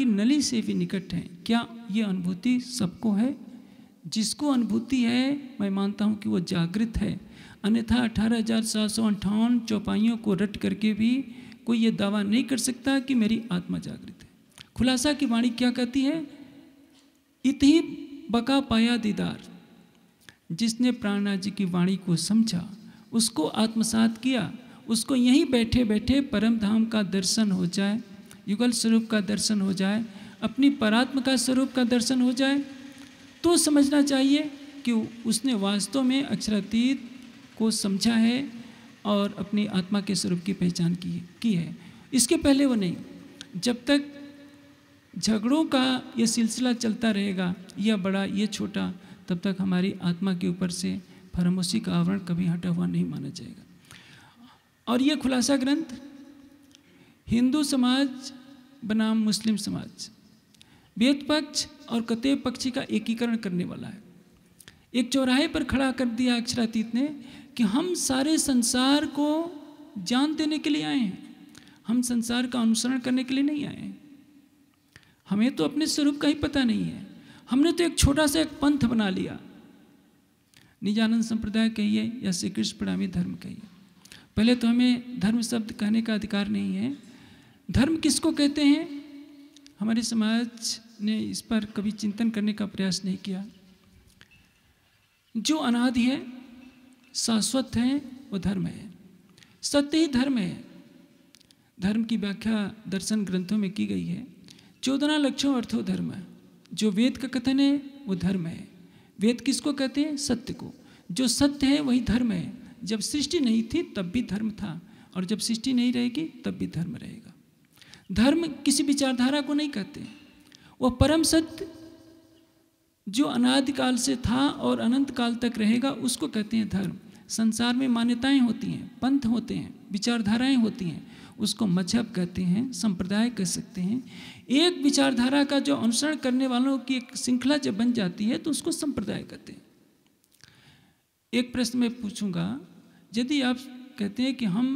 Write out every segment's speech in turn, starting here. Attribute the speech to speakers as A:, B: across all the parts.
A: की नली से भी निकट है क्या ये अनुभूति सबको है जिसको अनुभूति है मैं मानता हूँ कि वो जागृत है अन्यथा अठारह हजार सात सौ अंठावन चौपाइयों को रट करके भी कोई ये दावा नहीं कर सकता कि मेरी आत्मा जागृत है खुलासा की वाणी क्या कहती है इत ही बका पाया दीदार जिसने प्राणा जी की वाणी को समझा उसको आत्मसात किया उसको यहीं बैठे बैठे परम धाम का दर्शन हो जाए युगल स्वरूप का दर्शन हो जाए अपनी परात्म का स्वरूप का दर्शन हो जाए तो समझना चाहिए कि उसने वास्तव में अक्षरातीत को समझा है और अपनी आत्मा के स्वरूप की पहचान की की है इसके पहले वो नहीं जब तक झगड़ों का यह सिलसिला चलता रहेगा यह बड़ा यह छोटा तब तक हमारी आत्मा के ऊपर से फरमोशी का आवरण कभी हटा हुआ नहीं माना जाएगा और यह खुलासा ग्रंथ हिंदू समाज बनाम मुस्लिम समाज वेद पक्ष और कतय पक्ष का एकीकरण करने वाला है एक चौराहे पर खड़ा कर दिया अक्षरातीत ने कि हम सारे संसार को जान देने के लिए आए हैं हम संसार का अनुसरण करने के लिए नहीं आए हैं हमें तो अपने स्वरूप का ही पता नहीं है हमने तो एक छोटा सा एक पंथ बना लिया निजानंद संप्रदाय कहिए या श्री कृष्ण प्रणामी धर्म कहिए पहले तो हमें धर्म शब्द कहने का अधिकार नहीं है धर्म किसको कहते हैं हमारे समाज ने इस पर कभी चिंतन करने का प्रयास नहीं किया जो अनादि है शाश्वत है वो धर्म है सत्य ही धर्म है धर्म की व्याख्या दर्शन ग्रंथों में की गई है चौदना लक्ष्यों अर्थो धर्म जो वेद का कथन है वो धर्म है वेद किसको कहते हैं सत्य को जो सत्य है वही धर्म है जब सृष्टि नहीं थी तब भी धर्म था और जब सृष्टि नहीं रहेगी तब भी धर्म रहेगा धर्म किसी विचारधारा को नहीं कहते वह परम सत्य जो अनादिकाल से था और अनंत काल तक रहेगा उसको कहते हैं धर्म संसार में मान्यताएं होती हैं पंथ होते हैं विचारधाराएं होती हैं उसको मजहब कहते हैं संप्रदाय कह सकते हैं एक विचारधारा का जो अनुसरण करने वालों की एक श्रृंखला जब बन जाती है तो उसको संप्रदाय कहते हैं एक प्रश्न मैं पूछूंगा यदि आप कहते हैं कि हम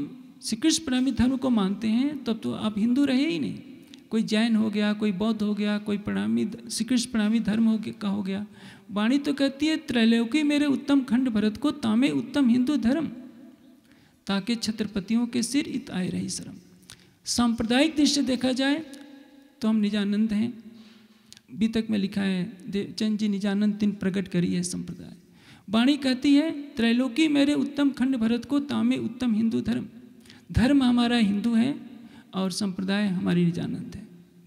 A: श्री कृष्ण प्रणामी धर्म को मानते हैं तब तो आप हिंदू रहे ही नहीं कोई जैन हो गया कोई बौद्ध हो गया कोई प्रणामी श्री कृष्ण प्रणामी धर्म हो गया का हो गया वाणी तो कहती है त्रैलोकी मेरे उत्तम खंड भरत को तामे उत्तम हिंदू धर्म ताकि छत्रपतियों के सिर इत आए रही शर्म सांप्रदायिक दृष्टि देखा जाए तो हम निजानंद हैं बी तक में लिखा है चंद जी निजानंद दिन प्रकट करी है संप्रदाय वाणी कहती है त्रैलोकी मेरे उत्तम खंड भरत को तामे उत्तम हिंदू धर्म धर्म हमारा हिंदू है और संप्रदाय हमारी निजानंद है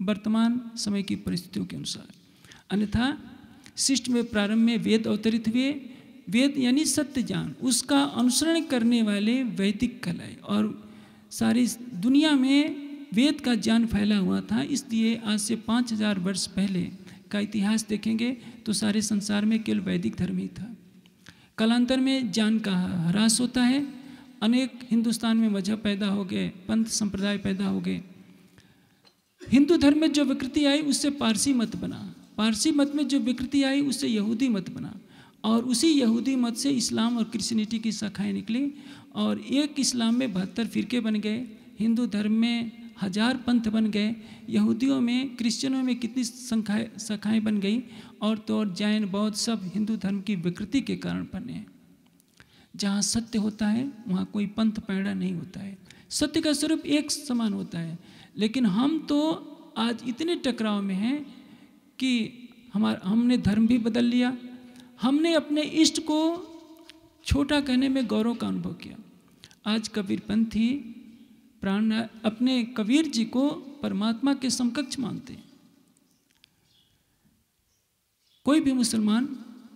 A: वर्तमान समय की परिस्थितियों के अनुसार अन्यथा शिष्ट में प्रारंभ में वेद अवतरित हुए वेद यानी सत्य ज्ञान उसका अनुसरण करने वाले वैदिक कलाएँ और सारी दुनिया में वेद का ज्ञान फैला हुआ था इसलिए आज से पाँच हजार वर्ष पहले का इतिहास देखेंगे तो सारे संसार में केवल वैदिक धर्म ही था कलांतर में ज्ञान का ह्रास होता है अनेक हिंदुस्तान में मजहब पैदा हो गए पंथ संप्रदाय पैदा हो गए हिंदू धर्म में जो विकृति आई उससे पारसी मत बना पारसी मत में जो विकृति आई उससे यहूदी मत बना और उसी यहूदी मत से इस्लाम और क्रिश्चनिटी की शाखाएँ निकली और एक इस्लाम में बहत्तर फिरके बन गए हिंदू धर्म में हजार पंथ बन गए यहूदियों में क्रिश्चियनों में कितनी संख्या शाखाएँ बन गई और तो और जैन बौद्ध सब हिंदू धर्म की विकृति के कारण बने हैं जहाँ सत्य होता है वहाँ कोई पंथ पैड़ा नहीं होता है सत्य का स्वरूप एक समान होता है लेकिन हम तो आज इतने टकराव में हैं कि हमारा हमने धर्म भी बदल लिया हमने अपने इष्ट को छोटा कहने में गौरव का अनुभव किया आज कबीरपंथी प्राण अपने कबीर जी को परमात्मा के समकक्ष मानते हैं कोई भी मुसलमान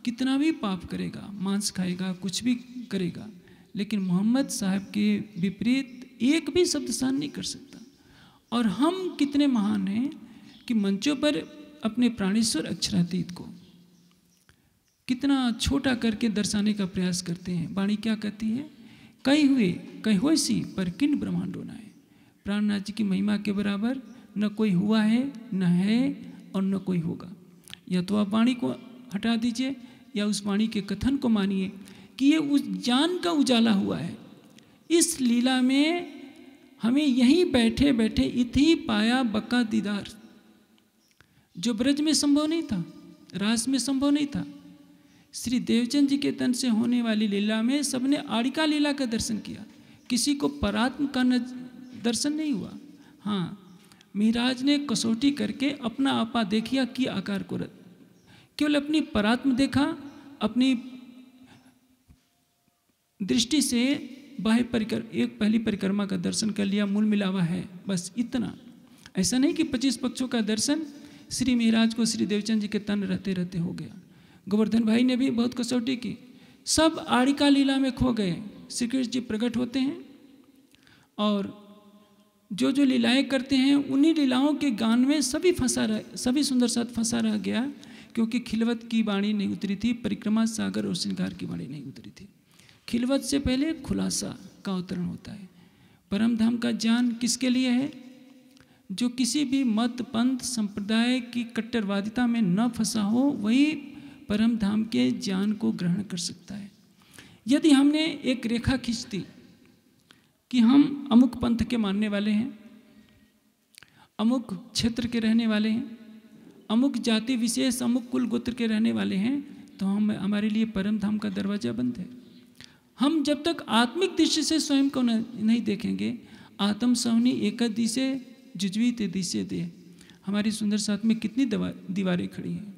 A: कितना भी पाप करेगा मांस खाएगा कुछ भी करेगा लेकिन मोहम्मद साहब के विपरीत एक भी शब्द शान नहीं कर सकता और हम कितने महान हैं कि मंचों पर अपने प्राणेश्वर अक्षरातीत को कितना छोटा करके दर्शाने का प्रयास करते हैं वाणी क्या कहती है कई हुए कई हो सी पर किन ब्रह्मांडो ना है प्राणनाथ जी की महिमा के बराबर न कोई हुआ है न है और न कोई होगा या तो आप वाणी को हटा दीजिए या उस वाणी के कथन को मानिए कि ये उस ज्ञान का उजाला हुआ है इस लीला में हमें यहीं बैठे बैठे इति पाया बका दीदार जो ब्रज में संभव नहीं था रास में संभव नहीं था श्री देवचंद जी के तन से होने वाली लीला में सबने आड़िका लीला का दर्शन किया किसी को परात्म का दर्शन नहीं हुआ हाँ मिराज ने कसौटी करके अपना आपा देखिया कि आकार को रत केवल अपनी परात्म देखा अपनी दृष्टि से बाह्य परिक्र एक पहली परिक्रमा का दर्शन कर लिया मूल मिलावा है बस इतना ऐसा नहीं कि पच्चीस पक्षों का दर्शन श्री महाराज को श्री देवचंद जी के तन रहते रहते हो गया गोवर्धन भाई ने भी बहुत कसौटी की सब आड़िका लीला में खो गए श्री कृष्ण जी प्रकट होते हैं और जो जो लीलाएं करते हैं उन्हीं लीलाओं के गान में सभी फंसा रह सभी सुंदर साथ फंसा रह गया क्योंकि खिलवत की वाणी नहीं उतरी थी परिक्रमा सागर और श्रृंगार की वाणी नहीं उतरी थी खिलवत से पहले खुलासा का अवतरण होता है परम धाम का ज्ञान किसके लिए है जो किसी भी मत पंथ संप्रदाय की कट्टरवादिता में न फंसा हो वही परम धाम के ज्ञान को ग्रहण कर सकता है यदि हमने एक रेखा खींच दी कि हम अमुक पंथ के मानने वाले हैं अमुक क्षेत्र के रहने वाले हैं अमुक जाति विशेष अमुक कुल गोत्र के रहने वाले हैं तो हम हमारे लिए परम धाम का दरवाज़ा बंद है हम जब तक आत्मिक दृष्टि से स्वयं को नहीं देखेंगे आत्म सवनी एक दिशे ते दिशे दे हमारी सुंदर साथ में कितनी दीवारें खड़ी हैं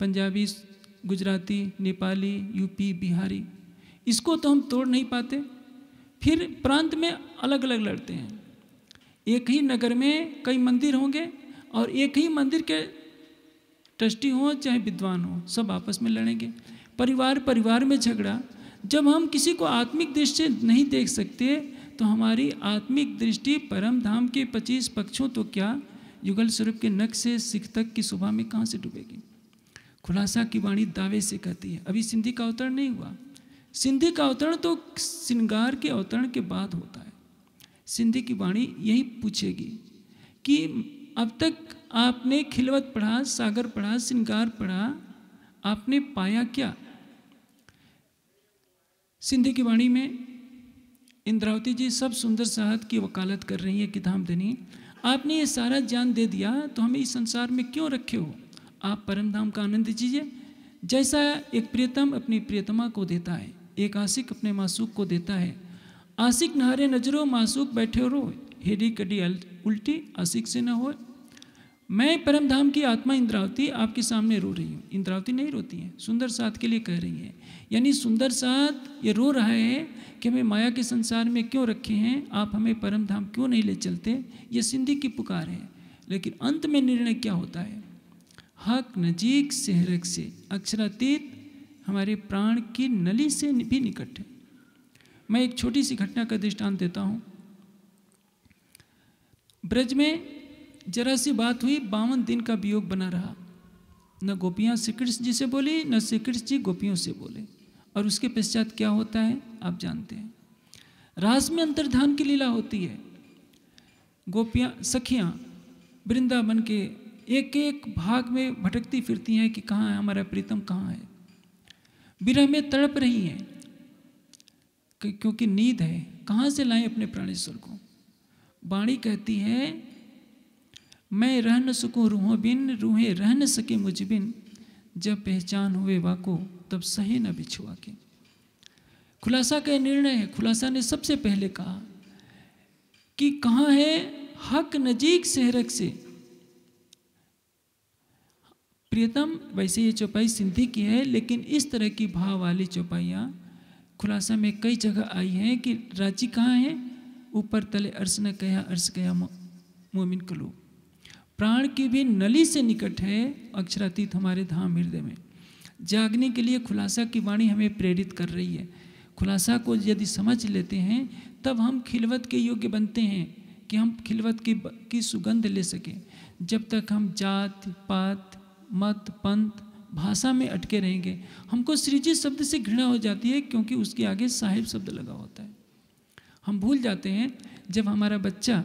A: पंजाबी गुजराती नेपाली यूपी बिहारी इसको तो हम तोड़ नहीं पाते फिर प्रांत में अलग अलग लड़ते हैं एक ही नगर में कई मंदिर होंगे और एक ही मंदिर के ट्रस्टी हों चाहे विद्वान हों सब आपस में लड़ेंगे परिवार परिवार में झगड़ा जब हम किसी को आत्मिक दृष्टि से नहीं देख सकते तो हमारी आत्मिक दृष्टि परम धाम के पच्चीस पक्षों तो क्या युगल स्वरूप के नक से सिख तक की सुबह में कहाँ से डूबेगी खुलासा की वाणी दावे से कहती है अभी सिंधी का अवतरण नहीं हुआ सिंधी का अवतरण तो श्रृंगार के अवतरण के बाद होता है सिंधी की वाणी यही पूछेगी कि अब तक आपने खिलवत पढ़ा सागर पढ़ा श्रृंगार पढ़ा आपने पाया क्या सिंधी की वाणी में इंद्रावती जी सब सुंदर साहत की वकालत कर रही है किताब देनी आपने ये सारा ज्ञान दे दिया तो हमें इस संसार में क्यों रखे हो आप परमधाम का आनंद दीजिए जैसा एक प्रियतम अपनी प्रियतमा को देता है एक आशिक अपने मासूक को देता है आशिक नहारे नजरों मासूक बैठे रो हेडी कडी उल्टी आशिक से न हो मैं परमधाम की आत्मा इंद्रावती आपके सामने रो रही हूँ इंद्रावती नहीं रोती है सुंदर साथ के लिए कह रही है यानी सुंदर साथ ये रो रहा है कि हमें माया के संसार में क्यों रखे हैं आप हमें परम धाम क्यों नहीं ले चलते ये सिंधी की पुकार है लेकिन अंत में निर्णय क्या होता है हक नजीक सेहरक से अक्षरातीत हमारे प्राण की नली से भी निकट है मैं एक छोटी सी घटना का दृष्टांत देता हूँ ब्रज में जरा सी बात हुई बावन दिन का वियोग बना रहा न गोपियाँ श्री कृष्ण जी से बोली न श्री कृष्ण जी गोपियों से बोले और उसके पश्चात क्या होता है आप जानते हैं रास में अंतर्धान की लीला होती है गोपियाँ सखियाँ वृंदावन के एक एक भाग में भटकती फिरती हैं कि कहाँ है हमारा प्रीतम कहाँ है विरह में तड़प रही हैं क्योंकि नींद है कहाँ से लाएं अपने प्राणेश्वर को वाणी कहती है मैं रह न सकूँ रूहों बिन रूहें रह न सके मुझ बिन जब पहचान हुए वाको तब सही न बिछुआ के खुलासा का निर्णय है खुलासा ने सबसे पहले कहा कि कहाँ है हक नजीक सहरक से प्रियतम वैसे ये चौपाई सिंधी की है लेकिन इस तरह की भाव वाली चौपाइयाँ खुलासा में कई जगह आई हैं कि राजी कहाँ है ऊपर तले अर्श न कया अर्श कया मोमिन कलू प्राण की भी नली से निकट है अक्षरातीत हमारे धाम हृदय में जागने के लिए खुलासा की वाणी हमें प्रेरित कर रही है खुलासा को यदि समझ लेते हैं तब हम खिलवत के योग्य बनते हैं कि हम खिलवत की की सुगंध ले सकें जब तक हम जात पात मत पंथ भाषा में अटके रहेंगे हमको सृजित शब्द से घृणा हो जाती है क्योंकि उसके आगे साहिब शब्द लगा होता है हम भूल जाते हैं जब हमारा बच्चा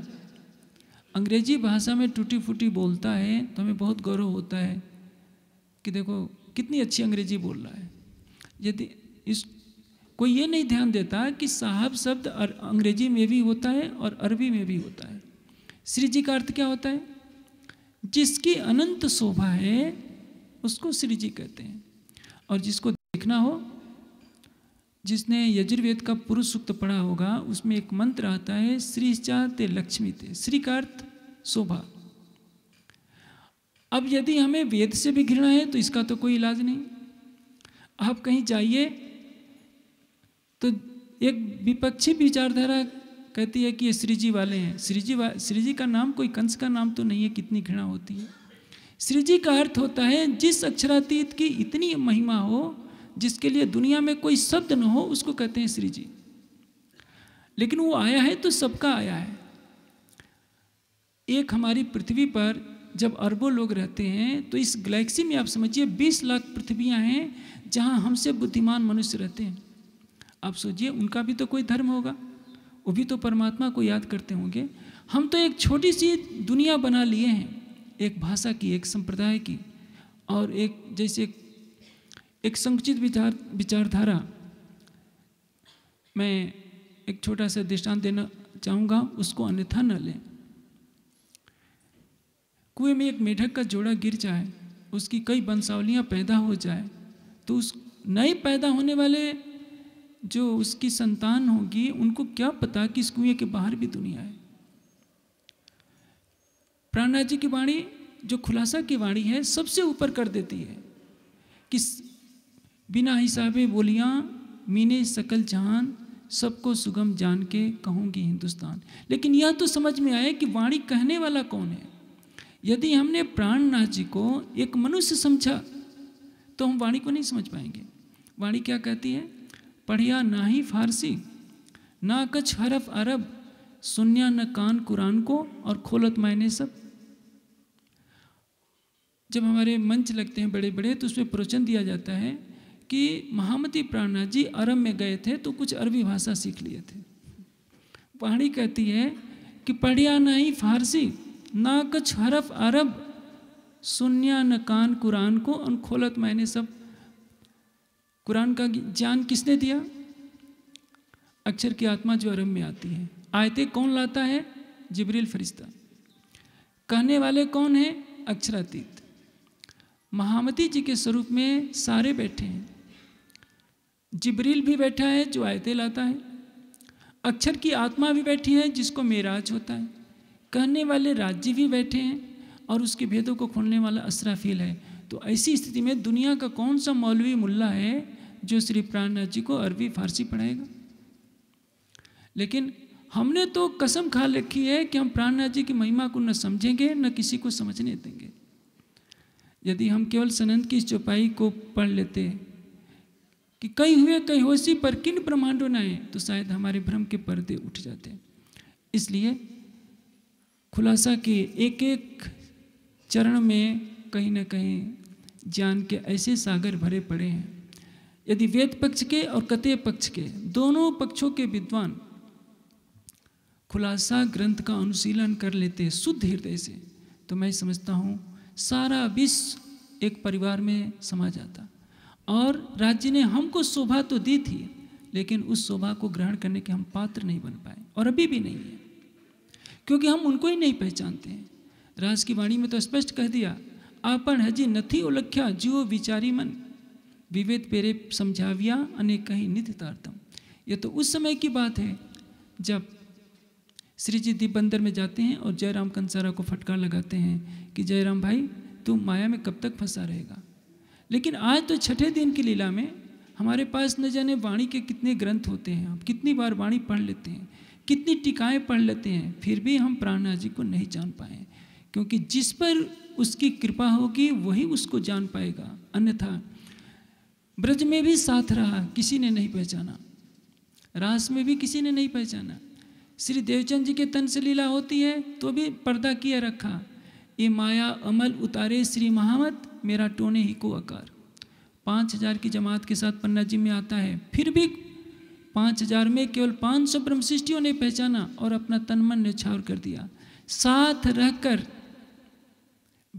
A: अंग्रेजी भाषा में टूटी फूटी बोलता है तो हमें बहुत गौरव होता है कि देखो कितनी अच्छी अंग्रेजी बोल रहा है यदि इस कोई ये नहीं ध्यान देता कि साहब शब्द अंग्रेजी में भी होता है और अरबी में भी होता है श्री जी का अर्थ क्या होता है जिसकी अनंत शोभा है उसको श्री जी कहते हैं और जिसको देखना हो जिसने यजुर्वेद का पुरुष सूक्त पढ़ा होगा उसमें एक मंत्र आता है श्री चाते लक्ष्मी ते श्री का अर्थ शोभा अब यदि हमें वेद से भी घृणा है तो इसका तो कोई इलाज नहीं आप कहीं जाइए तो एक विपक्षी विचारधारा कहती है कि ये श्रीजी वाले हैं श्रीजी वा श्रीजी का नाम कोई कंस का नाम तो नहीं है कितनी घृणा होती है श्रीजी का अर्थ होता है जिस अक्षरातीत की इतनी महिमा हो जिसके लिए दुनिया में कोई शब्द न हो उसको कहते हैं श्री जी लेकिन वो आया है तो सबका आया है एक हमारी पृथ्वी पर जब अरबों लोग रहते हैं तो इस गैलेक्सी में आप समझिए 20 लाख पृथ्वियां हैं जहां हमसे बुद्धिमान मनुष्य रहते हैं आप सोचिए उनका भी तो कोई धर्म होगा वो भी तो परमात्मा को याद करते होंगे हम तो एक छोटी सी दुनिया बना लिए हैं एक भाषा की एक संप्रदाय की और एक जैसे एक संकुचित विचार विचारधारा मैं एक छोटा सा दृष्टांत देना चाहूँगा उसको अन्यथा न लें कुएं में एक मेढक का जोड़ा गिर जाए उसकी कई बंसावलियाँ पैदा हो जाए तो उस नए पैदा होने वाले जो उसकी संतान होगी उनको क्या पता कि इस कुएँ के बाहर भी दुनिया है प्राणनाथ जी की वाणी जो खुलासा की वाणी है सबसे ऊपर कर देती है कि बिना हिसाबे बोलियाँ मीने सकल जहान सबको सुगम जान के कहूँगी हिंदुस्तान लेकिन यह तो समझ में आया कि वाणी कहने वाला कौन है यदि हमने प्राणनाथ जी को एक मनुष्य समझा तो हम वाणी को नहीं समझ पाएंगे वाणी क्या कहती है पढ़िया ना ही फारसी ना कछ हरफ अरब सुनिया न कान कुरान को और खोलत मायने सब जब हमारे मंच लगते हैं बड़े बड़े तो उसमें प्रवचन दिया जाता है कि महामती प्राणनाथ जी अरब में गए थे तो कुछ अरबी भाषा सीख लिए थे पहाड़ी कहती है कि पढ़िया नहीं फारसी ना कुछ हरफ अरब सुनिया न कान कुरान को अनखोलत खोलत मैंने सब कुरान का ज्ञान किसने दिया अक्षर की आत्मा जो अरब में आती है आयते कौन लाता है जिब्रील फरिश्ता कहने वाले कौन है अक्षरातीत महामती जी के स्वरूप में सारे बैठे हैं जिब्रील भी बैठा है जो आयतें लाता है अक्षर की आत्मा भी बैठी है जिसको मेराज होता है कहने वाले राज्य भी बैठे हैं और उसके भेदों को खोलने वाला असराफील है तो ऐसी स्थिति में दुनिया का कौन सा मौलवी मुल्ला है जो श्री प्राणनाथ जी को अरबी फारसी पढ़ाएगा लेकिन हमने तो कसम खा रखी है कि हम प्राणनाथ जी की महिमा को न समझेंगे न किसी को समझने देंगे यदि हम केवल सनंद की चौपाई को पढ़ लेते कि कहीं हुए कहीं होशी पर किन ब्रह्मांडों न आए तो शायद हमारे भ्रम के पर्दे उठ जाते हैं इसलिए खुलासा के एक एक चरण में कहीं ना कहीं ज्ञान के ऐसे सागर भरे पड़े हैं यदि वेद पक्ष के और कतय पक्ष के दोनों पक्षों के विद्वान खुलासा ग्रंथ का अनुशीलन कर लेते शुद्ध हृदय से तो मैं समझता हूँ सारा विश्व एक परिवार में समा जाता और राज्य ने हमको शोभा तो दी थी लेकिन उस शोभा को ग्रहण करने के हम पात्र नहीं बन पाए और अभी भी नहीं है क्योंकि हम उनको ही नहीं पहचानते हैं राज की वाणी में तो स्पष्ट कह दिया आपन हजी नथी उलख्या जीव विचारी मन विवेद पेरे समझाविया अनेक कहीं निधि तारतम ये तो उस समय की बात है जब श्री जी दीप बंदर में जाते हैं और जयराम कंसारा को फटकार लगाते हैं कि जयराम भाई तू माया में कब तक फंसा रहेगा लेकिन आज तो छठे दिन की लीला में हमारे पास न जाने वाणी के कितने ग्रंथ होते हैं हम कितनी बार वाणी पढ़ लेते हैं कितनी टिकाएँ पढ़ लेते हैं फिर भी हम प्राणा जी को नहीं जान पाए क्योंकि जिस पर उसकी कृपा होगी वही उसको जान पाएगा अन्यथा ब्रज में भी साथ रहा किसी ने नहीं पहचाना रास में भी किसी ने नहीं पहचाना श्री देवचंद जी के तन से लीला होती है तो भी पर्दा किया रखा ये माया अमल उतारे श्री महामत मेरा टोने ही को आकार पाँच हजार की जमात के साथ पन्ना जी में आता है फिर भी पाँच हजार में केवल पाँच सौ ब्रह्मशिष्टियों ने पहचाना और अपना तनमन छावर कर दिया साथ रहकर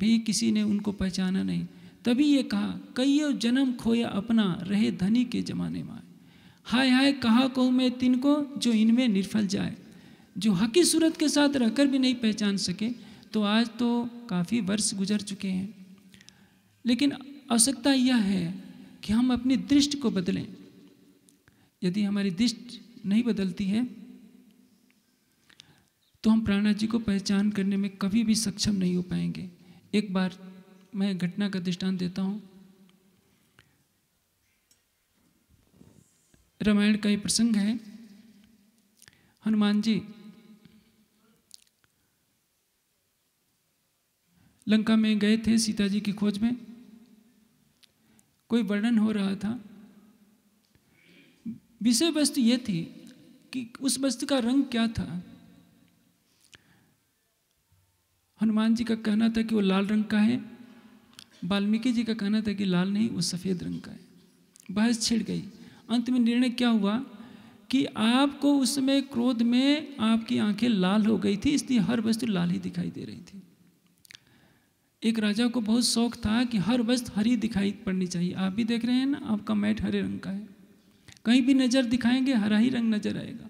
A: भी किसी ने उनको पहचाना नहीं तभी ये कहा कईयों जन्म खोया अपना रहे धनी के जमाने में हाय हाय कहा कहूँ मैं तिनको जो इनमें निर्फल जाए जो हकी सूरत के साथ रहकर भी नहीं पहचान सके तो आज तो काफ़ी वर्ष गुजर चुके हैं लेकिन आवश्यकता यह है कि हम अपनी दृष्टि को बदलें यदि हमारी दृष्टि नहीं बदलती है तो हम प्राणा जी को पहचान करने में कभी भी सक्षम नहीं हो पाएंगे एक बार मैं घटना का दृष्टांत देता हूँ रामायण का ये प्रसंग है हनुमान जी लंका में गए थे सीता जी की खोज में कोई वर्णन हो रहा था विषय वस्तु यह थी कि उस वस्तु का रंग क्या था हनुमान जी का कहना था कि वो लाल रंग का है वाल्मीकि जी का कहना था कि लाल नहीं वो सफ़ेद रंग का है बहस छिड़ गई अंत में निर्णय क्या हुआ कि आपको उसमें क्रोध में आपकी आंखें लाल हो गई थी इसलिए हर वस्तु लाल ही दिखाई दे रही थी एक राजा को बहुत शौक था कि हर वस्त्र हरी दिखाई पड़नी चाहिए आप भी देख रहे हैं ना आपका मैट हरे रंग का है कहीं भी नज़र दिखाएंगे हरा ही रंग नज़र आएगा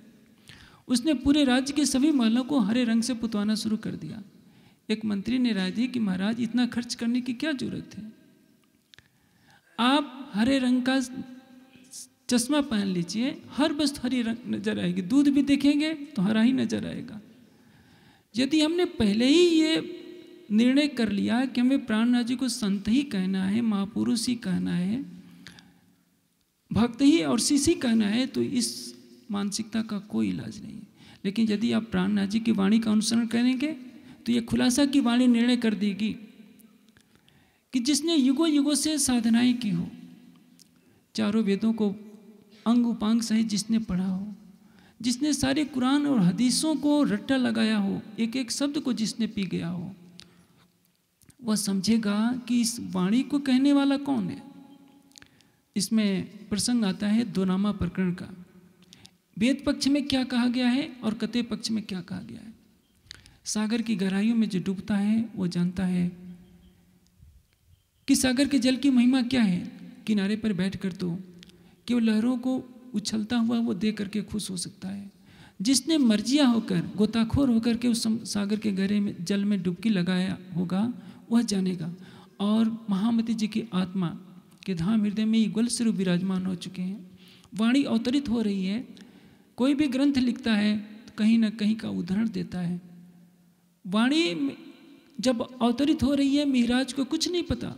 A: उसने पूरे राज्य के सभी महलों को हरे रंग से पुतवाना शुरू कर दिया एक मंत्री ने राय दी कि महाराज इतना खर्च करने की क्या जरूरत है आप हरे रंग का चश्मा पहन लीजिए हर वस्तु हरी रंग नजर आएगी दूध भी देखेंगे तो हरा ही नजर आएगा यदि हमने पहले ही ये निर्णय कर लिया कि हमें प्राणनाथ जी को संत ही कहना है महापुरुष ही कहना है भक्त ही और शिष्य कहना है तो इस मानसिकता का कोई इलाज नहीं लेकिन यदि आप प्राणनाथ जी की वाणी का अनुसरण करेंगे तो ये खुलासा की वाणी निर्णय कर देगी कि जिसने युगो युगों से साधनाएं की हो चारों वेदों को अंग उपांग सहित जिसने पढ़ा हो जिसने सारे कुरान और हदीसों को रट्टा लगाया हो एक एक शब्द को जिसने पी गया हो वह समझेगा कि इस वाणी को कहने वाला कौन है इसमें प्रसंग आता है दोनामा प्रकरण का वेद पक्ष में क्या कहा गया है और कते पक्ष में क्या कहा गया है सागर की गहराइयों में जो डूबता है वो जानता है कि सागर के जल की महिमा क्या है किनारे पर बैठ कर तो कि वो लहरों को उछलता हुआ वो देख करके खुश हो सकता है जिसने मर्जिया होकर गोताखोर होकर के उस सागर के गहरे में जल में डुबकी लगाया होगा वह जानेगा और महामती जी की आत्मा के धाम हृदय में ही स्वरूप विराजमान हो चुके हैं वाणी अवतरित हो रही है कोई भी ग्रंथ लिखता है तो कहीं ना कहीं का उदाहरण देता है वाणी जब अवतरित हो रही है मिहराज को कुछ नहीं पता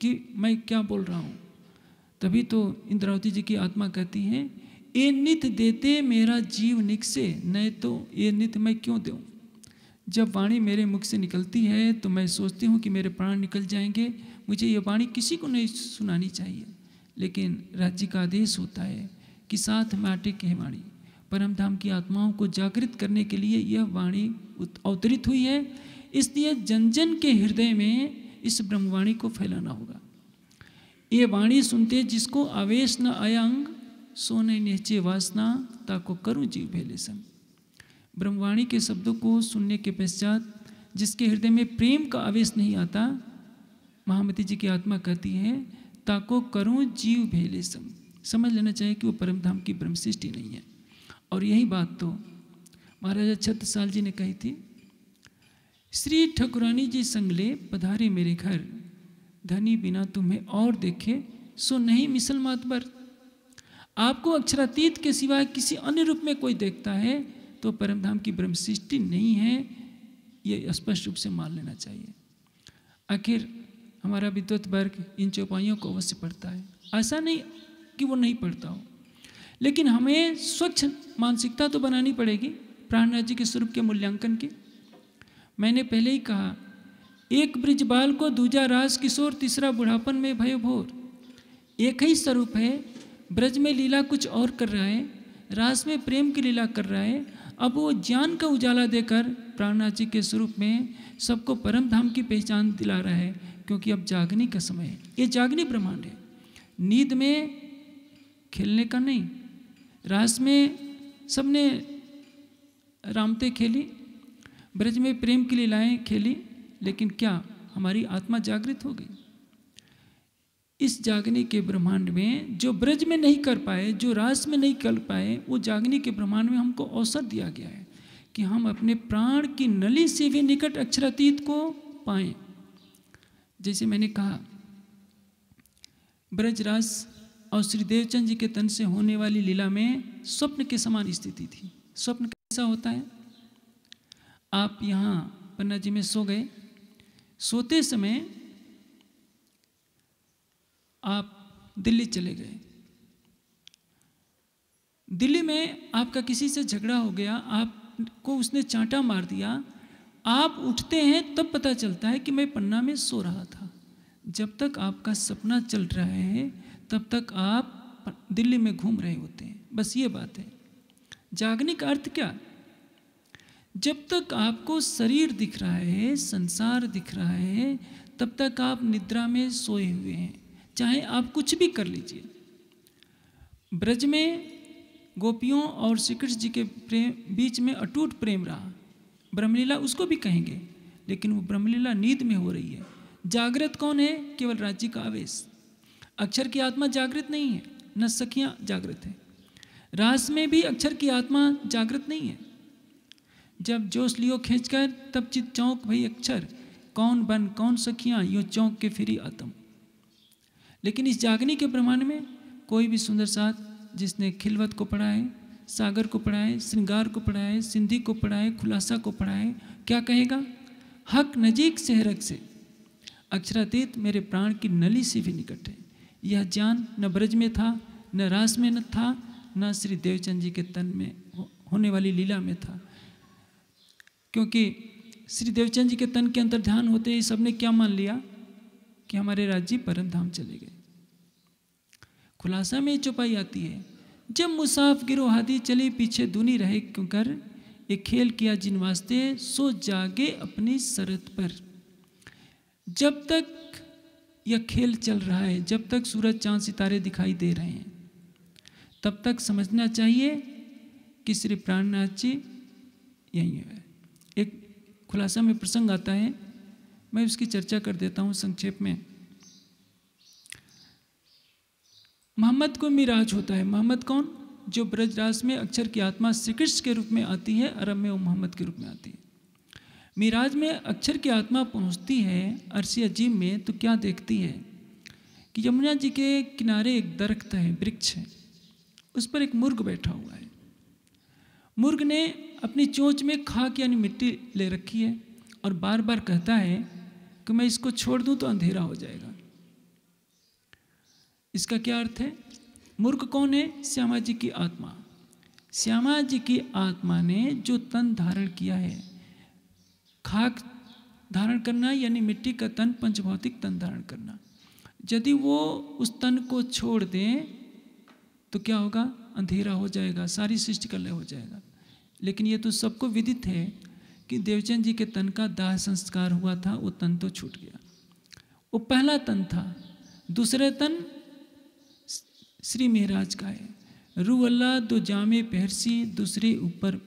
A: कि मैं क्या बोल रहा हूँ तभी तो इंद्रावती जी की आत्मा कहती हैं ये नित देते मेरा जीव निक से नहीं तो ये नित मैं क्यों दूँ जब वाणी मेरे मुख से निकलती है तो मैं सोचती हूँ कि मेरे प्राण निकल जाएंगे मुझे ये वाणी किसी को नहीं सुनानी चाहिए लेकिन राज्य का आदेश होता है कि साथ माटे के वाणी परम धाम की आत्माओं को जागृत करने के लिए यह वाणी अवतरित हुई है इसलिए जन जन के हृदय में इस ब्रह्मवाणी को फैलाना होगा ये वाणी सुनते जिसको आवेश न अयंग सोने नीचे वासना ताको करूँ जीव भेले संग ब्रह्मवाणी के शब्दों को सुनने के पश्चात जिसके हृदय में प्रेम का आवेश नहीं आता महामती जी की आत्मा कहती है ताको करूं जीव भेले सम समझ लेना चाहिए कि वो परमधाम की ब्रह्म सृष्टि नहीं है और यही बात तो महाराजा छत्रसाल जी ने कही थी श्री ठकुरानी जी संगले पधारे मेरे घर धनी बिना तुम्हें और देखे सो नहीं मिसल मातबर आपको अक्षरातीत के सिवाय किसी अन्य रूप में कोई देखता है तो परमधाम की ब्रह्म सृष्टि नहीं है ये स्पष्ट रूप से मान लेना चाहिए आखिर हमारा विद्वत वर्ग इन चौपाइयों को अवश्य पढ़ता है ऐसा नहीं कि वो नहीं पढ़ता हो लेकिन हमें स्वच्छ मानसिकता तो बनानी पड़ेगी प्राण राज्य के स्वरूप के मूल्यांकन की मैंने पहले ही कहा एक ब्रिज बाल को दूजा राज किशोर तीसरा बुढ़ापन में भय भोर एक ही स्वरूप है ब्रज में लीला कुछ और कर रहा है रास में प्रेम की लीला कर रहा है अब वो ज्ञान का उजाला देकर प्राणनाथ जी के स्वरूप में सबको परम धाम की पहचान दिला रहा है क्योंकि अब जागनी का समय है ये जागनी ब्रह्मांड है नींद में खेलने का नहीं रास में सबने रामते खेली ब्रज में प्रेम की लीलाएँ खेली लेकिन क्या हमारी आत्मा जागृत हो गई इस जागने के ब्रह्मांड में जो ब्रज में नहीं कर पाए जो रास में नहीं कर पाए वो जागने के ब्रह्मांड में हमको अवसर दिया गया है कि हम अपने प्राण की नली से भी निकट अक्षरातीत को पाए जैसे मैंने कहा ब्रज रास और श्री देवचंद जी के तन से होने वाली लीला में स्वप्न के समान स्थिति थी स्वप्न कैसा होता है आप यहाँ पन्ना जी में सो गए सोते समय आप दिल्ली चले गए दिल्ली में आपका किसी से झगड़ा हो गया आपको उसने चांटा मार दिया आप उठते हैं तब पता चलता है कि मैं पन्ना में सो रहा था जब तक आपका सपना चल रहा है तब तक आप दिल्ली में घूम रहे होते हैं बस ये बात है जागने का अर्थ क्या जब तक आपको शरीर दिख रहा है संसार दिख रहा है तब तक आप निद्रा में सोए हुए हैं चाहे आप कुछ भी कर लीजिए ब्रज में गोपियों और श्री कृष्ण जी के प्रेम बीच में अटूट प्रेम रहा ब्रह्मलीला उसको भी कहेंगे लेकिन वो ब्रह्मलीला नींद में हो रही है जागृत कौन है केवल राज्य का आवेश अक्षर की आत्मा जागृत नहीं है न सखियाँ जागृत हैं रास में भी अक्षर की आत्मा जागृत नहीं है जब जोश लियो खींच कर तब चित चौंक भई अक्षर कौन बन कौन सखियाँ यो चौंक के फिरी आत्मा लेकिन इस जागनी के प्रमाण में कोई भी सुंदर साथ जिसने खिलवत को पढ़ाए सागर को पढ़ाए श्रृंगार को पढ़ाए सिंधी को पढ़ाए खुलासा को पढ़ाए क्या कहेगा हक नजीक से हरक से अक्षरातीत मेरे प्राण की नली से भी निकट है यह ज्ञान न ब्रज में था न रास में न था न श्री देवचंद जी के तन में होने वाली लीला में था क्योंकि श्री देवचंद जी के तन के अंतर ध्यान होते ही सबने क्या मान लिया कि हमारे राज्य परम धाम चले गए खुलासा में चौपाई आती है जब मुसाफ मुसाफगिरो हादी चले पीछे दुनी रहे क्यों कर एक खेल किया जिन वास्ते सो जागे अपनी शरत पर जब तक यह खेल चल रहा है जब तक सूरज चांद सितारे दिखाई दे रहे हैं तब तक समझना चाहिए कि श्री प्राणनाथ जी यही है एक खुलासा में प्रसंग आता है मैं उसकी चर्चा कर देता हूँ संक्षेप में मोहम्मद को मिराज होता है मोहम्मद कौन जो ब्रजराज में अक्षर की आत्मा श्रीकृष्ण के रूप में आती है अरब में वो मोहम्मद के रूप में आती है मिराज में अक्षर की आत्मा पहुंचती है अरसी अजीम में तो क्या देखती है कि यमुना जी के किनारे एक दरख्त है वृक्ष है उस पर एक मुर्ग बैठा हुआ है मुर्ग ने अपनी चोंच में खाक यानी मिट्टी ले रखी है और बार बार कहता है कि मैं इसको छोड़ दूँ तो अंधेरा हो जाएगा इसका क्या अर्थ है मूर्ख कौन है श्यामा जी की आत्मा श्यामा जी की आत्मा ने जो तन धारण किया है खाक धारण करना यानी मिट्टी का तन पंचभौतिक तन धारण करना यदि वो उस तन को छोड़ दें तो क्या होगा अंधेरा हो जाएगा सारी सृष्टि कलय हो जाएगा लेकिन ये तो सबको विदित है कि देवचंद जी के तन का दाह संस्कार हुआ था वो तन तो छूट गया वो पहला तन था दूसरे तन श्री महराज का है रूवल्ला दो जामे पहरसी दूसरे ऊपर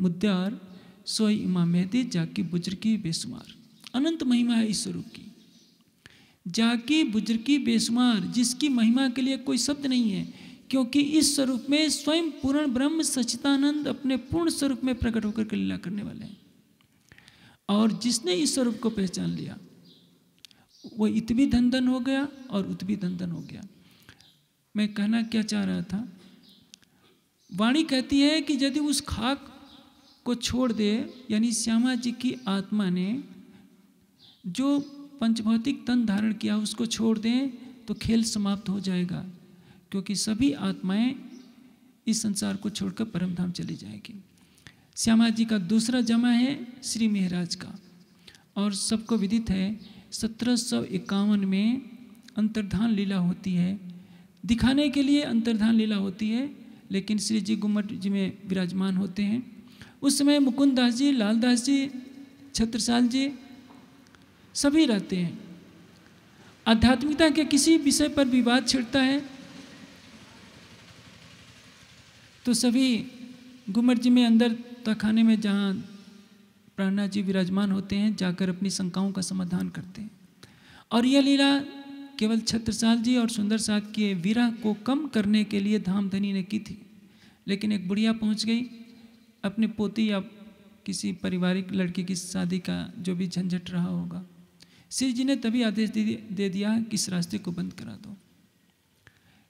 A: मुद्दार सोई इमाम मेहदी जाके बुजर की अनंत महिमा है इस स्वरूप की जाके बुजुर्गी की जिसकी महिमा के लिए कोई शब्द नहीं है क्योंकि इस स्वरूप में स्वयं पूर्ण ब्रह्म सचितानंद अपने पूर्ण स्वरूप में प्रकट होकर के लीला करने वाले हैं और जिसने इस स्वरूप को पहचान लिया वो इतवी धन धन हो गया और उतवी धन धन हो गया मैं कहना क्या चाह रहा था वाणी कहती है कि यदि उस खाक को छोड़ दे यानी श्यामा जी की आत्मा ने जो पंचभौतिक तन धारण किया उसको छोड़ दें तो खेल समाप्त हो जाएगा क्योंकि सभी आत्माएं इस संसार को छोड़कर परमधाम चली जाएगी श्यामा जी का दूसरा जमा है श्री महराज का और सबको विदित है सत्रह सौ इक्यावन में अंतर्धान लीला होती है दिखाने के लिए अंतर्धान लीला होती है लेकिन श्री जी गुम्मट जी में विराजमान होते हैं उस समय मुकुंददास जी लालदास जी छत्रसाल जी सभी रहते हैं आध्यात्मिकता के किसी विषय पर विवाद छिड़ता है तो सभी गुमर जी में अंदर तखाने में जहाँ प्राणा जी विराजमान होते हैं जाकर अपनी शंकाओं का समाधान करते हैं और यह लीला केवल छत्रसाल जी और सुंदर साथ के वीरा को कम करने के लिए धाम धनी ने की थी लेकिन एक बुढ़िया पहुंच गई अपने पोती या किसी पारिवारिक लड़के की शादी का जो भी झंझट रहा होगा श्री जी ने तभी आदेश दे दिया कि इस रास्ते को बंद करा दो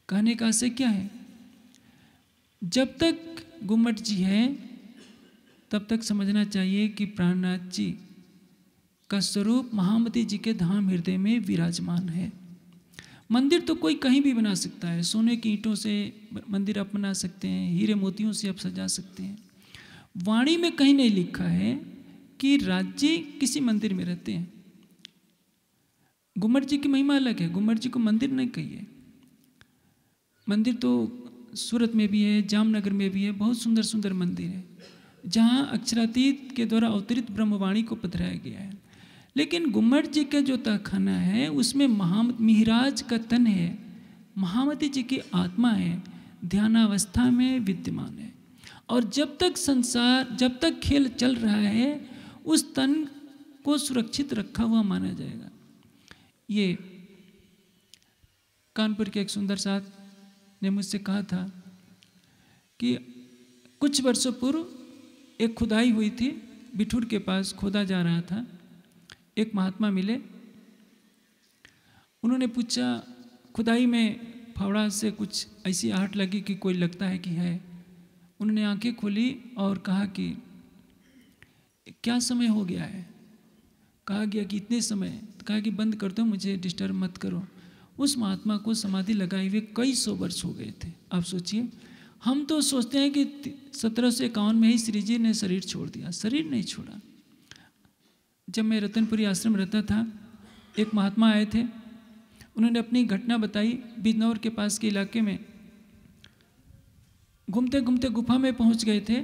A: कहने का आशय क्या है जब तक गुम्मट जी हैं तब तक समझना चाहिए कि प्राणनाथ जी का स्वरूप महामती जी के धाम हृदय में विराजमान है मंदिर तो कोई कहीं भी बना सकता है सोने की ईंटों से मंदिर आप बना सकते हैं हीरे मोतियों से आप सजा सकते हैं वाणी में कहीं नहीं लिखा है कि राज्य किसी मंदिर में रहते हैं गुमर जी की महिमा अलग है गुमर जी को मंदिर नहीं कहिए मंदिर तो सूरत में भी है जामनगर में भी है बहुत सुंदर सुंदर मंदिर है जहाँ अक्षरातीत के द्वारा अवतरित ब्रह्मवाणी को पधराया गया है लेकिन गुम्मट जी का जो तहखाना है उसमें महा मिहराज का तन है महामती जी की आत्मा है ध्यानावस्था में विद्यमान है और जब तक संसार जब तक खेल चल रहा है उस तन को सुरक्षित रखा हुआ माना जाएगा ये कानपुर के एक सुंदर साथ ने मुझसे कहा था कि कुछ वर्षों पूर्व एक खुदाई हुई थी बिठूर के पास खोदा जा रहा था एक महात्मा मिले उन्होंने पूछा खुदाई में फावड़ा से कुछ ऐसी आहट लगी कि कोई लगता है कि है उन्होंने आंखें खोली और कहा कि क्या समय हो गया है कहा गया कि इतने समय तो कहा कि बंद कर दो मुझे डिस्टर्ब मत करो उस महात्मा को समाधि लगाए हुए कई सौ वर्ष हो गए थे आप सोचिए हम तो सोचते हैं कि सत्रह सौ इक्यावन में ही श्री जी ने शरीर छोड़ दिया शरीर नहीं छोड़ा जब मैं रतनपुरी आश्रम रहता था एक महात्मा आए थे उन्होंने अपनी घटना बताई बिजनौर के पास के इलाके में घूमते घूमते गुफा में पहुंच गए थे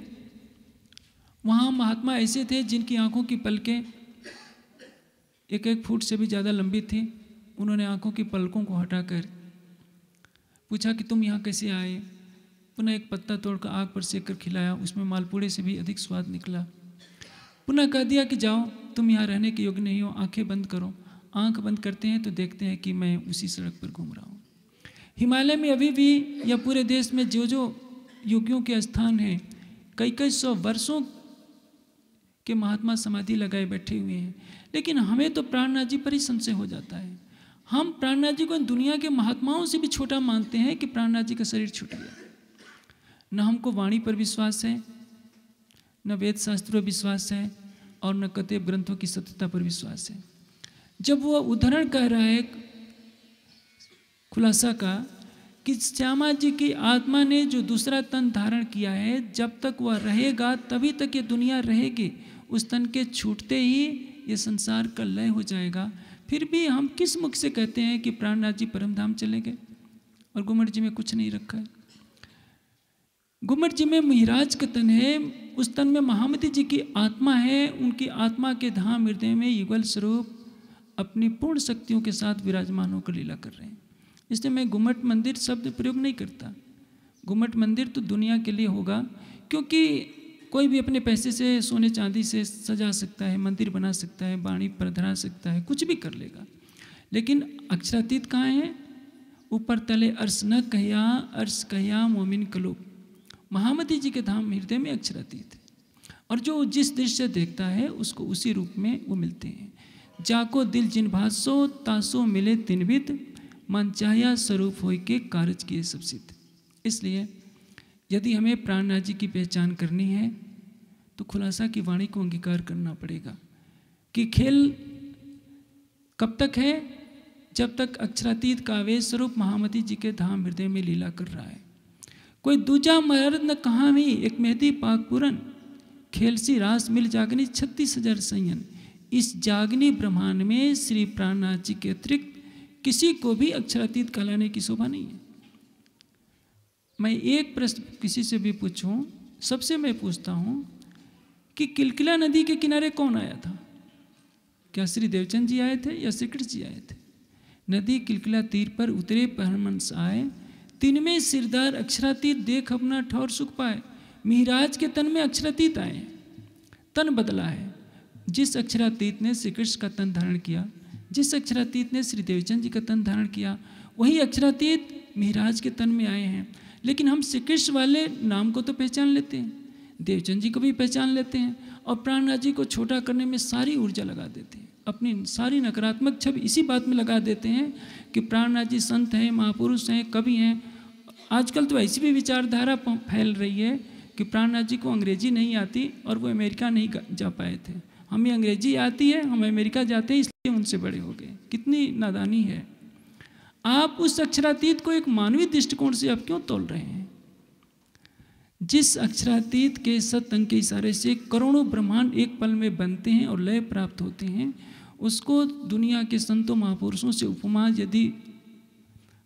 A: वहाँ महात्मा ऐसे थे जिनकी आंखों की पलकें एक एक फुट से भी ज़्यादा लंबी थी उन्होंने आंखों की पलकों को हटाकर पूछा कि तुम यहाँ कैसे आए पुनः एक पत्ता तोड़कर आग पर सेक कर खिलाया उसमें मालपूड़े से भी अधिक स्वाद निकला पुनः कह दिया कि जाओ तुम यहाँ रहने के योग्य नहीं हो आंखें बंद करो आंख बंद करते हैं तो देखते हैं कि मैं उसी सड़क पर घूम रहा हूँ हिमालय में अभी भी या पूरे देश में जो जो योगियों के स्थान हैं कई कई सौ वर्षों के महात्मा समाधि लगाए बैठे हुए हैं लेकिन हमें तो प्राणनाथ जी पर ही संशय हो जाता है हम प्राणनाथ जी को दुनिया के महात्माओं से भी छोटा मानते हैं कि प्राणनाथ जी का शरीर छूट गया न हमको वाणी पर विश्वास है न वेद शास्त्र पर विश्वास है और न कतिब ग्रंथों की सत्यता पर विश्वास है जब वो उदाहरण कह रहा है खुलासा का कि श्यामा जी की आत्मा ने जो दूसरा तन धारण किया है जब तक वह रहेगा तभी तक ये दुनिया रहेगी उस तन के छूटते ही ये संसार का लय हो जाएगा फिर भी हम किस मुख से कहते हैं कि प्राणनाथ जी परम धाम चले गए और गुमर जी में कुछ नहीं रखा है गुमर जी में महिराज का तन है उस तन में महामति जी की आत्मा है उनकी आत्मा के धाम हृदय में युगल स्वरूप अपनी पूर्ण शक्तियों के साथ विराजमान होकर लीला कर रहे हैं इसलिए मैं घुमट मंदिर शब्द प्रयोग नहीं करता घुमट मंदिर तो दुनिया के लिए होगा क्योंकि कोई भी अपने पैसे से सोने चांदी से सजा सकता है मंदिर बना सकता है बाणी परधरा सकता है कुछ भी कर लेगा लेकिन अक्षरातीत कहाँ है ऊपर तले अर्श न कहया अर्श कहया मोमिन कलोप महामती जी के धाम हृदय में अक्षरातीत है और जो जिस दृश्य देखता है उसको उसी रूप में वो मिलते हैं जाको दिल जिन भाषो तासो मिले तिनविद मनचाया स्वरूप हो के कार्य किए सब सिद्ध इसलिए यदि हमें प्राणनाथ जी की पहचान करनी है तो खुलासा की वाणी को अंगीकार करना पड़ेगा कि खेल कब तक है जब तक अक्षरातीत का आवेश स्वरूप महामती जी के धाम हृदय में लीला कर रहा है ਕੋਈ ਦੂਜਾ ਮਰਦ ਨ एक मेहदी पाक ਪਾਕਪੁਰਨ खेलसी रास मिल जागनी छत्तीस हजार संयन इस जागनी ब्रह्मांड में श्री प्राणनाथ जी के अतिरिक्त किसी को भी अक्षरातीत कहलाने की शोभा नहीं है मैं एक प्रश्न किसी से भी पूछूं सबसे मैं पूछता हूं कि किलकिला नदी के किनारे कौन आया था क्या श्री देवचंद जी आए थे या श्री कृष्ण जी आए थे नदी किलकिला तीर पर उतरे परमंस आए तीन में सिरदार अक्षरातीत देख अपना ठौर सुख पाए मिहराज के तन में अक्षरातीत आए तन बदला है जिस अक्षरातीत ने श्री कृष्ण का तन धारण किया जिस अक्षरातीत ने श्री देवचंद जी का तन धारण किया वही अक्षरातीत मिहराज के तन में आए हैं लेकिन हम श्री कृष्ण वाले नाम को तो पहचान लेते हैं देवचंद जी को भी पहचान लेते हैं और प्राणराज जी को छोटा करने में सारी ऊर्जा लगा देते हैं अपनी सारी नकारात्मक छवि इसी बात में लगा देते हैं कि प्राणनाथ जी संत हैं महापुरुष हैं कवि हैं आजकल तो ऐसी भी विचारधारा फैल रही है कि प्राणनाथ जी को अंग्रेजी नहीं आती और वो अमेरिका नहीं जा पाए थे हमें अंग्रेजी आती है हम अमेरिका जाते हैं इसलिए उनसे बड़े हो गए कितनी नादानी है आप उस अक्षरातीत को एक मानवीय दृष्टिकोण से आप क्यों तोल रहे हैं जिस अक्षरातीत के सतंग के इशारे से करोड़ों ब्रह्मांड एक पल में बनते हैं और लय प्राप्त होते हैं उसको दुनिया के संतों महापुरुषों से उपमा यदि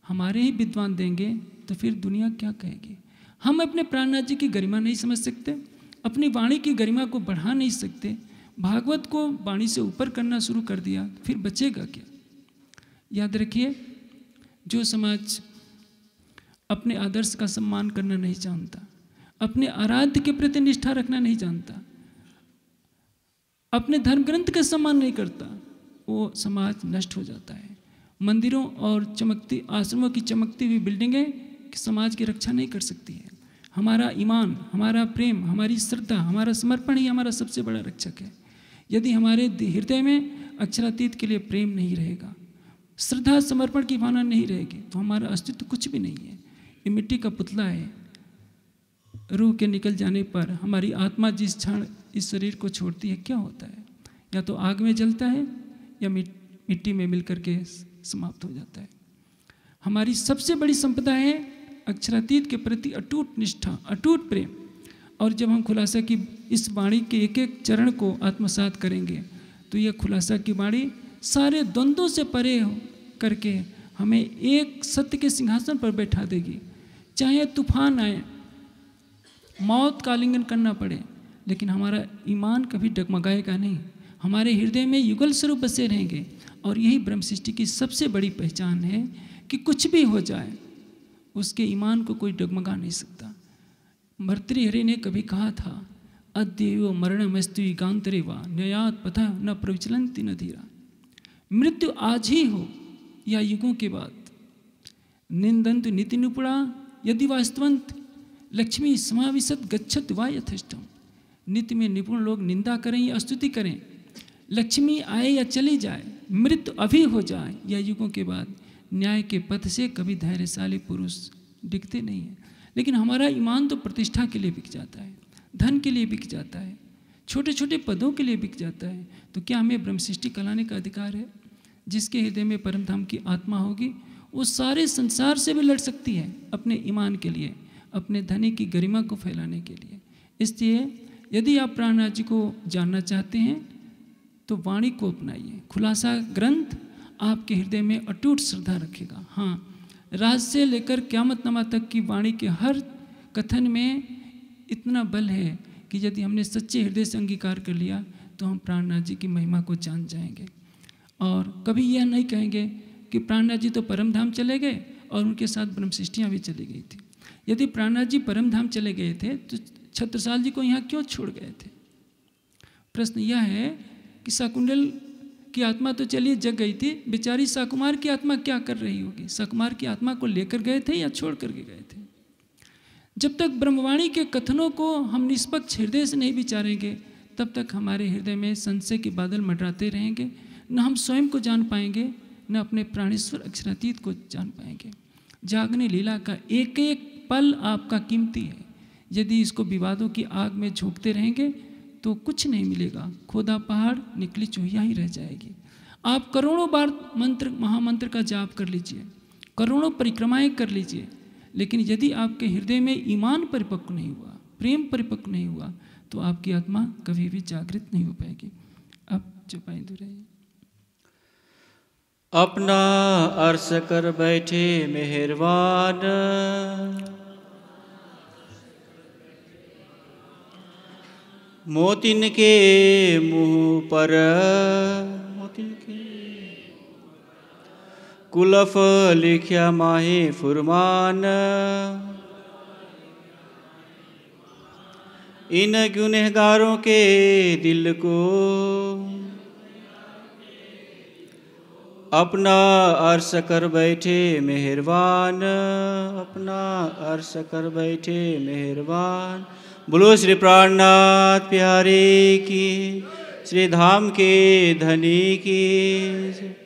A: हमारे ही विद्वान देंगे तो फिर दुनिया क्या कहेगी हम अपने प्राणनाथ जी की गरिमा नहीं समझ सकते अपनी वाणी की गरिमा को बढ़ा नहीं सकते भागवत को वाणी से ऊपर करना शुरू कर दिया फिर बचेगा क्या याद रखिए जो समाज अपने आदर्श का सम्मान करना नहीं जानता अपने आराध्य के प्रति निष्ठा रखना नहीं जानता अपने धर्म ग्रंथ का सम्मान नहीं करता वो समाज नष्ट हो जाता है मंदिरों और चमकती आश्रमों की चमकती हुई बिल्डिंगें समाज की रक्षा नहीं कर सकती है हमारा ईमान हमारा प्रेम हमारी श्रद्धा हमारा समर्पण ही हमारा सबसे बड़ा रक्षक है यदि हमारे हृदय में अक्षरातीत के लिए प्रेम नहीं रहेगा श्रद्धा समर्पण की भावना नहीं रहेगी तो हमारा अस्तित्व कुछ भी नहीं है ये मिट्टी का पुतला है रूह के निकल जाने पर हमारी आत्मा जिस क्षण इस शरीर को छोड़ती है क्या होता है या तो आग में जलता है या मिट्टी में मिलकर के समाप्त हो जाता है हमारी सबसे बड़ी संपदा है अक्षरातीत के प्रति अटूट निष्ठा अटूट प्रेम और जब हम खुलासा की इस वाणी के एक एक चरण को आत्मसात करेंगे तो यह खुलासा की वाणी सारे द्वंद्वों से परे करके हमें एक सत्य के सिंहासन पर बैठा देगी चाहे तूफान आए मौत का आलिंगन करना पड़े लेकिन हमारा ईमान कभी डगमगाएगा नहीं हमारे हृदय में युगल स्वरूप बसे रहेंगे और यही ब्रह्म सृष्टि की सबसे बड़ी पहचान है कि कुछ भी हो जाए उसके ईमान को कोई डगमगा नहीं सकता मर्तृहरि ने कभी कहा था अद्यव मरण मस्तु गांतरे वा न्यायात पथा न प्रविचलन न धीरा मृत्यु आज ही हो या युगों के बाद निंदंत नीति निपुणा यदि वास्तवंत लक्ष्मी समाविशत गच्छत वा यथेष्टम नित्य में निपुण लोग निंदा करें या स्तुति करें लक्ष्मी आए या चली जाए मृत्यु अभी हो जाए या युगों के बाद न्याय के पथ से कभी धैर्यशाली पुरुष दिखते नहीं हैं लेकिन हमारा ईमान तो प्रतिष्ठा के लिए बिक जाता है धन के लिए बिक जाता है छोटे छोटे पदों के लिए बिक जाता है तो क्या हमें ब्रह्मसृष्टि कलाने का अधिकार है जिसके हृदय में परमधाम की आत्मा होगी वो सारे संसार से भी लड़ सकती है अपने ईमान के लिए अपने धनी की गरिमा को फैलाने के लिए इसलिए यदि आप प्राणराज्य जी को जानना चाहते हैं तो वाणी को अपनाइए खुलासा ग्रंथ आपके हृदय में अटूट श्रद्धा रखेगा हाँ राज से लेकर क्यामतनामा तक की वाणी के हर कथन में इतना बल है कि यदि हमने सच्चे हृदय से अंगीकार कर लिया तो हम प्राणनाथ जी की महिमा को जान जाएंगे और कभी यह नहीं कहेंगे कि प्राणनाथ जी तो परम धाम चले गए और उनके साथ ब्रह्मशिष्टियाँ भी चली गई थी यदि प्राणनाथ जी परम धाम चले गए थे तो छत्रसाल जी को यहाँ क्यों छोड़ गए थे प्रश्न यह है कि शकुंडल की आत्मा तो चलिए जग गई थी बेचारी साकुमार की आत्मा क्या कर रही होगी साकुमार की आत्मा को लेकर गए थे या छोड़ करके गए थे जब तक ब्रह्मवाणी के कथनों को हम निष्पक्ष हृदय से नहीं विचारेंगे तब तक हमारे हृदय में संशय के बादल मडराते रहेंगे न हम स्वयं को जान पाएंगे न अपने प्राणेश्वर अक्षरातीत को जान पाएंगे जागने लीला का एक एक पल आपका कीमती है यदि इसको विवादों की आग में झोंकते रहेंगे तो कुछ नहीं मिलेगा खोदा पहाड़ निकली चूहिया ही रह जाएगी आप करोड़ों बार मंत्र महामंत्र का जाप कर लीजिए करोड़ों परिक्रमाएं कर लीजिए लेकिन यदि आपके हृदय में ईमान परिपक्व नहीं हुआ प्रेम परिपक्व नहीं हुआ तो आपकी आत्मा कभी भी जागृत नहीं हो पाएगी अब चौपाई दूर अपना अर्श कर बैठे मेहरबान मोतिन के मुँह पर मोतिन के कुलफ लिखिया माहे फुरमान इन गुनहगारों के दिल को अपना अर्श कर बैठे मेहरबान अपना अर्श कर बैठे मेहरबान बोलो श्री प्राणनाथ प्यारे की श्री धाम के धनी की